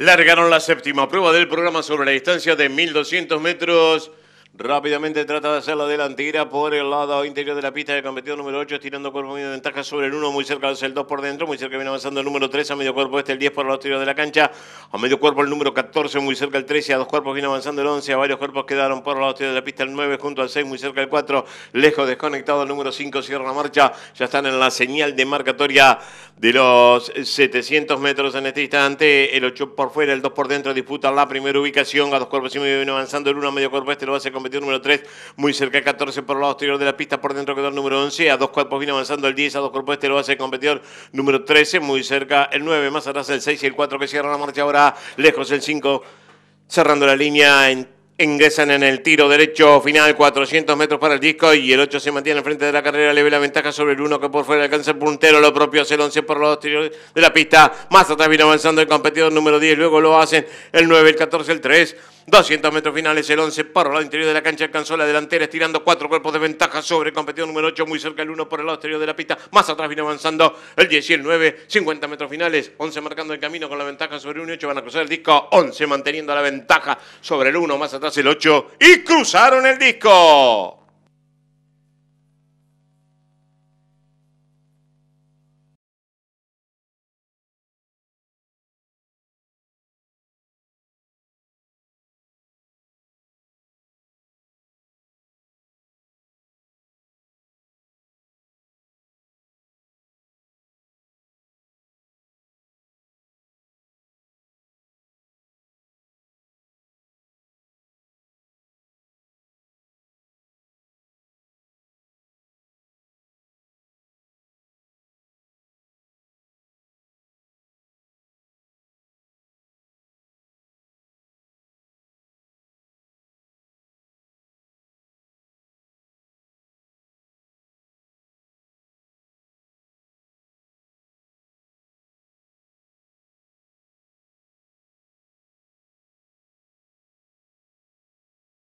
Largaron la séptima prueba del programa sobre la distancia de 1200 metros Rápidamente trata de hacer la delantera por el lado interior de la pista del competidor número 8, estirando cuerpo medio de ventaja sobre el 1, muy cerca del el 2 por dentro, muy cerca viene avanzando el número 3, a medio cuerpo este el 10 por el exterior de la cancha, a medio cuerpo el número 14, muy cerca el 13, a dos cuerpos viene avanzando el 11, a varios cuerpos quedaron por el exterior de la pista el 9, junto al 6, muy cerca el 4, lejos desconectado el número 5, cierra la marcha, ya están en la señal de marcatoria de los 700 metros en este instante, el 8 por fuera, el 2 por dentro, disputa la primera ubicación, a dos cuerpos y medio viene avanzando el 1, a medio cuerpo este lo hace con ...competidor número 3, muy cerca del 14 por el lado exterior de la pista, por dentro quedó el número 11, a dos cuerpos vino avanzando el 10, a dos cuerpos este lo hace el competidor número 13, muy cerca el 9, más atrás el 6 y el 4 que cierran la marcha ahora, lejos el 5, cerrando la línea ingresan en el tiro derecho final, 400 metros para el disco y el 8 se mantiene al frente de la carrera, le ve la ventaja sobre el 1 que por fuera alcanza el puntero, lo propio hace el 11 por los exterior de la pista, más atrás viene avanzando el competidor número 10, luego lo hacen el 9, el 14, el 3. 200 metros finales, el 11 por el lado interior de la cancha alcanzó la delantera, estirando cuatro cuerpos de ventaja sobre el competidor número 8, muy cerca el 1 por el lado exterior de la pista. Más atrás vino avanzando el 10 y el 9, 50 metros finales, 11 marcando el camino con la ventaja sobre 1 y 8. Van a cruzar el disco 11, manteniendo la ventaja sobre el 1, más atrás el 8 y cruzaron el disco.